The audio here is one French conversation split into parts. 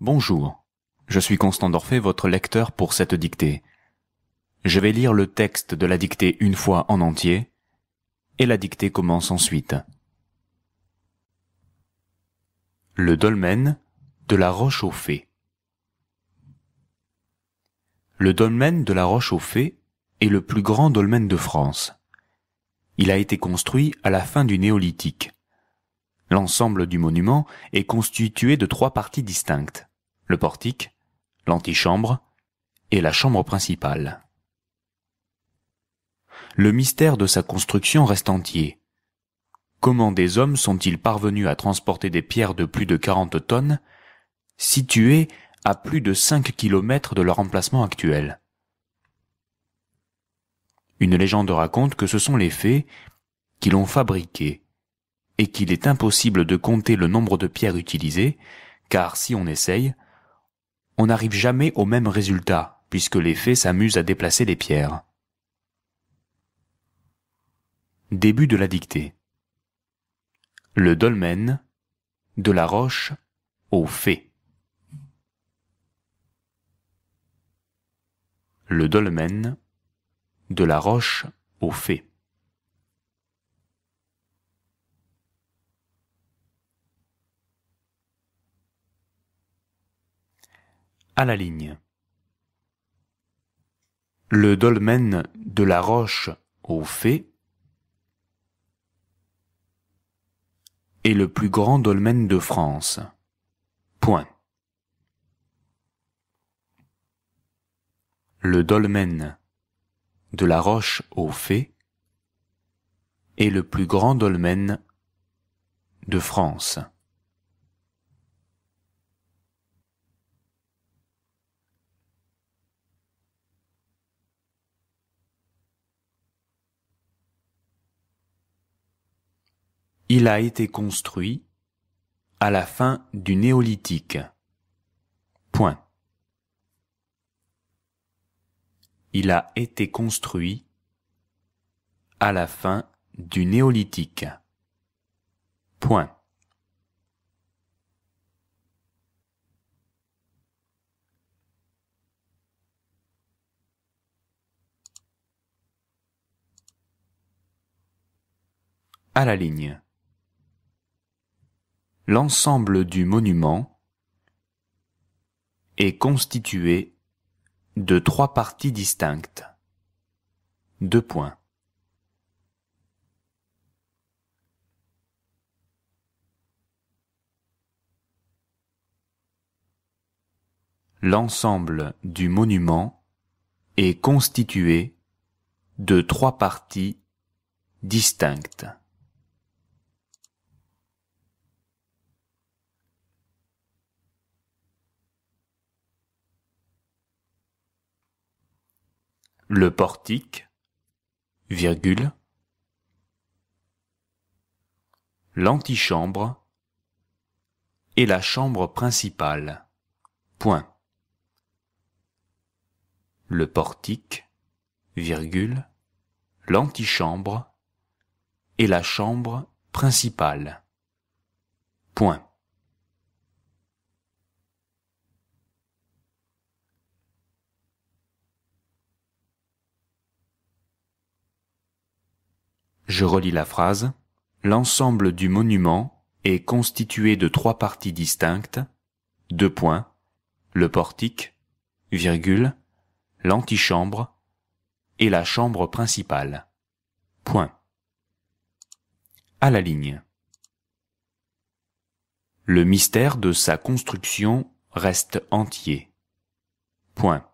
Bonjour, je suis Constant Dorfé, votre lecteur pour cette dictée. Je vais lire le texte de la dictée une fois en entier, et la dictée commence ensuite. Le dolmen de la roche aux fées. Le dolmen de la roche aux fées est le plus grand dolmen de France. Il a été construit à la fin du néolithique. L'ensemble du monument est constitué de trois parties distinctes le portique, l'antichambre et la chambre principale. Le mystère de sa construction reste entier. Comment des hommes sont-ils parvenus à transporter des pierres de plus de 40 tonnes, situées à plus de 5 kilomètres de leur emplacement actuel? Une légende raconte que ce sont les fées qui l'ont fabriqué et qu'il est impossible de compter le nombre de pierres utilisées, car si on essaye, on n'arrive jamais au même résultat, puisque les fées s'amusent à déplacer les pierres. Début de la dictée. Le dolmen, de la roche aux fées. Le dolmen, de la roche aux fées. à la ligne. Le dolmen de la Roche aux Fées est le plus grand dolmen de France. Point. Le dolmen de la Roche aux Fées est le plus grand dolmen de France. Il a été construit à la fin du néolithique. Point. Il a été construit à la fin du néolithique. Point. à la ligne. L'ensemble du monument est constitué de trois parties distinctes. Deux points. L'ensemble du monument est constitué de trois parties distinctes. le portique, virgule, l'antichambre et la chambre principale. Point. Le portique, virgule, l'antichambre et la chambre principale. Point. Je relis la phrase. L'ensemble du monument est constitué de trois parties distinctes. Deux points. Le portique, virgule, l'antichambre et la chambre principale. Point. À la ligne. Le mystère de sa construction reste entier. Point.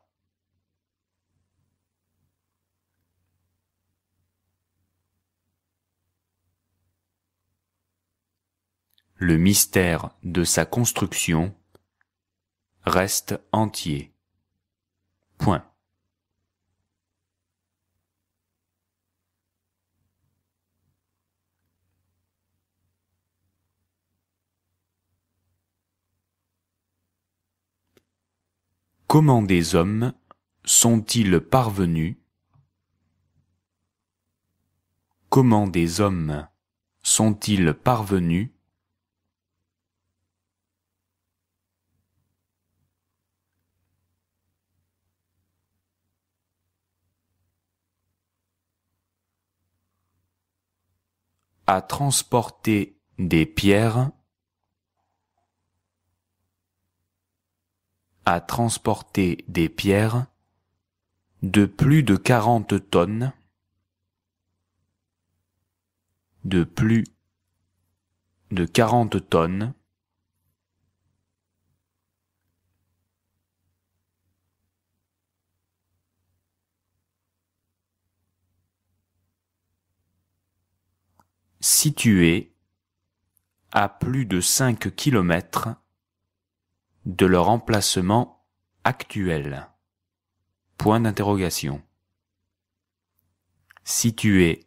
le mystère de sa construction reste entier. Point. Comment des hommes sont-ils parvenus Comment des hommes sont-ils parvenus à transporter des pierres à transporter des pierres de plus de 40 tonnes de plus de 40 tonnes situé à plus de 5 km de leur emplacement actuel. Point d'interrogation. situé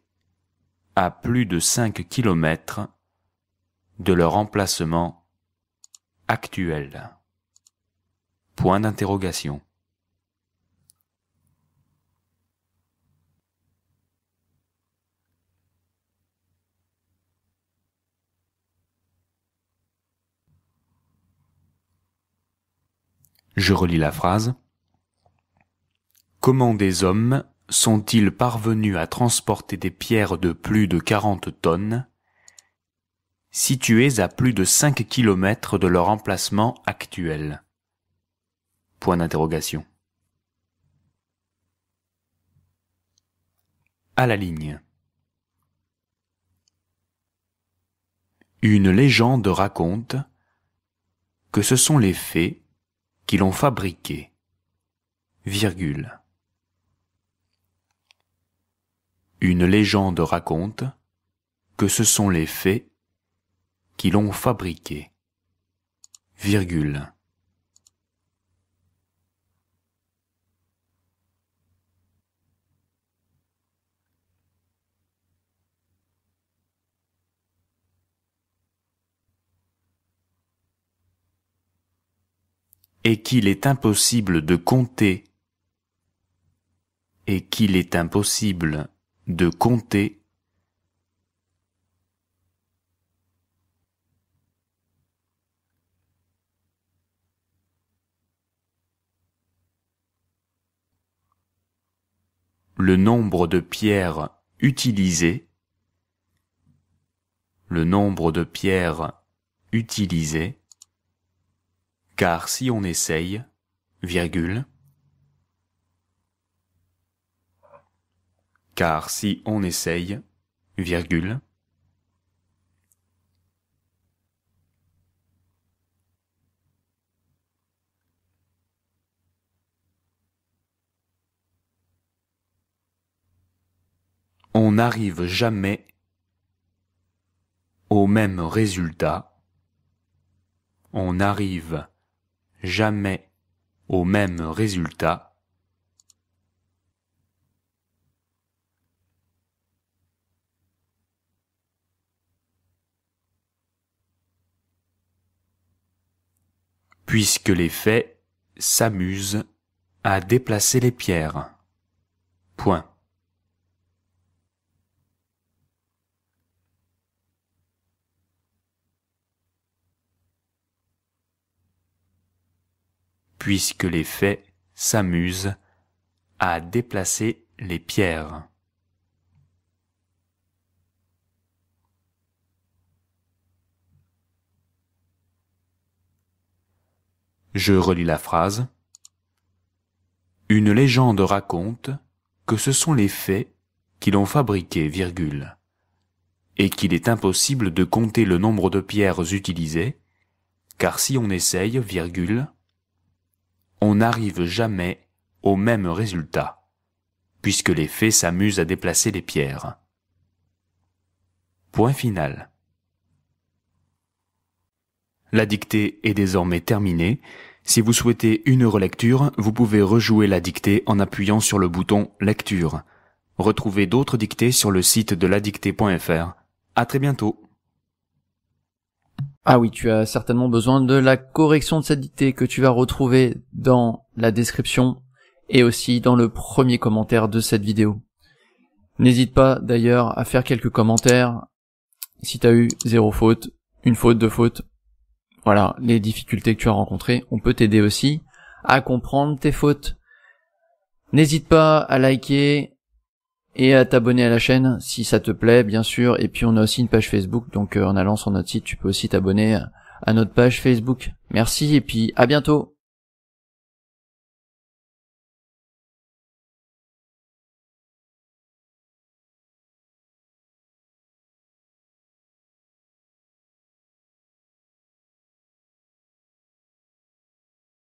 à plus de 5 km de leur emplacement actuel. Point d'interrogation. Je relis la phrase. Comment des hommes sont-ils parvenus à transporter des pierres de plus de 40 tonnes situées à plus de 5 km de leur emplacement actuel Point d'interrogation. À la ligne. Une légende raconte que ce sont les fées qui l'ont fabriqué. Virgule. Une légende raconte que ce sont les faits qui l'ont fabriqué. Virgule. et qu'il est impossible de compter et qu'il est impossible de compter le nombre de pierres utilisées le nombre de pierres utilisées car si on essaye, virgule, car si on essaye, virgule, on n'arrive jamais au même résultat, on arrive jamais au même résultat, puisque les faits s'amusent à déplacer les pierres. Point. puisque les faits s'amusent à déplacer les pierres. Je relis la phrase. Une légende raconte que ce sont les faits qui l'ont fabriqué, virgule, et qu'il est impossible de compter le nombre de pierres utilisées, car si on essaye, virgule, on n'arrive jamais au même résultat, puisque les fées s'amusent à déplacer les pierres. Point final. La dictée est désormais terminée. Si vous souhaitez une relecture, vous pouvez rejouer la dictée en appuyant sur le bouton Lecture. Retrouvez d'autres dictées sur le site de ladictée.fr. À très bientôt. Ah oui, tu as certainement besoin de la correction de cette dictée que tu vas retrouver dans la description et aussi dans le premier commentaire de cette vidéo. N'hésite pas d'ailleurs à faire quelques commentaires si tu as eu zéro faute, une faute, deux fautes, voilà, les difficultés que tu as rencontrées. On peut t'aider aussi à comprendre tes fautes. N'hésite pas à liker, et à t'abonner à la chaîne si ça te plaît bien sûr et puis on a aussi une page Facebook donc euh, en allant sur notre site tu peux aussi t'abonner à notre page Facebook. Merci et puis à bientôt